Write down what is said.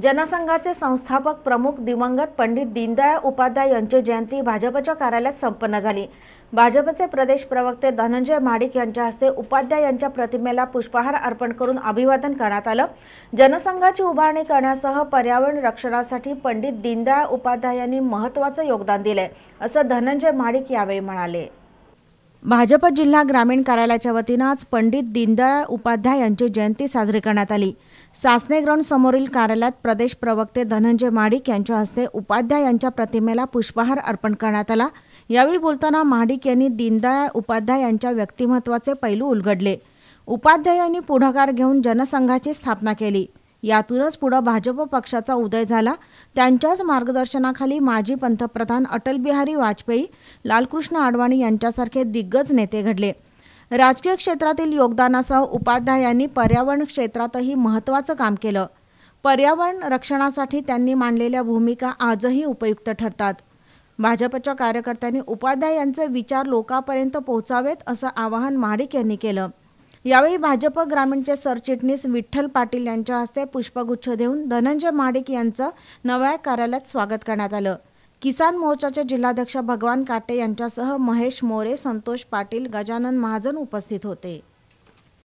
जनसंघाचे संस्थापक प्रमुख दिवंगत पंडित दीनदयाळ उपाध्याय यांची जयंती भाजपच्या कार्यालयात संपन्न झाली भाजपचे प्रदेश प्रवक्ते धनंजय माडिक यांच्या हस्ते उपाध्याय यांच्या प्रतिमेला पुष्पहार अर्पण करून अभिवादन करण्यात आलं जनसंघाची उभारणी करण्यासह पर्यावरण रक्षणासाठी पंडित दीनदयाळ उपाध्याय यांनी महत्त्वाचं योगदान दिलंय असं धनंजय माडिक यावेळी म्हणाले भाजप जिल्हा ग्रामीण कार्यालयाच्या वतीनं आज पंडित दीनदयाळ उपाध्याय यांची जयंती साजरी करण्यात आली सासने ग्राउंड समोरील कार्यालयात प्रदेश प्रवक्ते धनंजय माडिक यांच्या हस्ते उपाध्याय यांच्या प्रतिमेला पुष्पहार अर्पण करण्यात आला यावेळी बोलताना महाडिक यांनी दीनदयाळ उपाध्याय यांच्या व्यक्तिमत्वाचे पैलू उलगडले उपाध्याय यांनी पुढाकार घेऊन जनसंघाची स्थापना केली यातूनच पुढं भाजप पक्षाचा उदय झाला त्यांच्याच मार्गदर्शनाखाली माजी पंतप्रधान अटलबिहारी वाजपेयी लालकृष्ण आडवाणी यांच्यासारखे दिग्गज नेते घडले राजकीय क्षेत्रातील योगदानासह उपाध्यायांनी यांनी पर्यावरण क्षेत्रातही महत्वाचं काम केलं पर्यावरण रक्षणासाठी त्यांनी मांडलेल्या भूमिका आजही उपयुक्त ठरतात भाजपच्या कार्यकर्त्यांनी उपाध्याय यांचे विचार लोकांपर्यंत पोहोचावेत असं आवाहन महाडिक यांनी केलं यावेळी भाजप ग्रामीणचे सरचिटणीस विठ्ठल पाटील यांच्या हस्ते पुष्पगुच्छ देऊन धनंजय माडिक यांचं नव्या कार्यालयात स्वागत करण्यात आलं किसान मोर्चाचे जिल्हाध्यक्ष भगवान काटे यांच्यासह महेश मोरे संतोष पाटील गजानन महाजन उपस्थित होते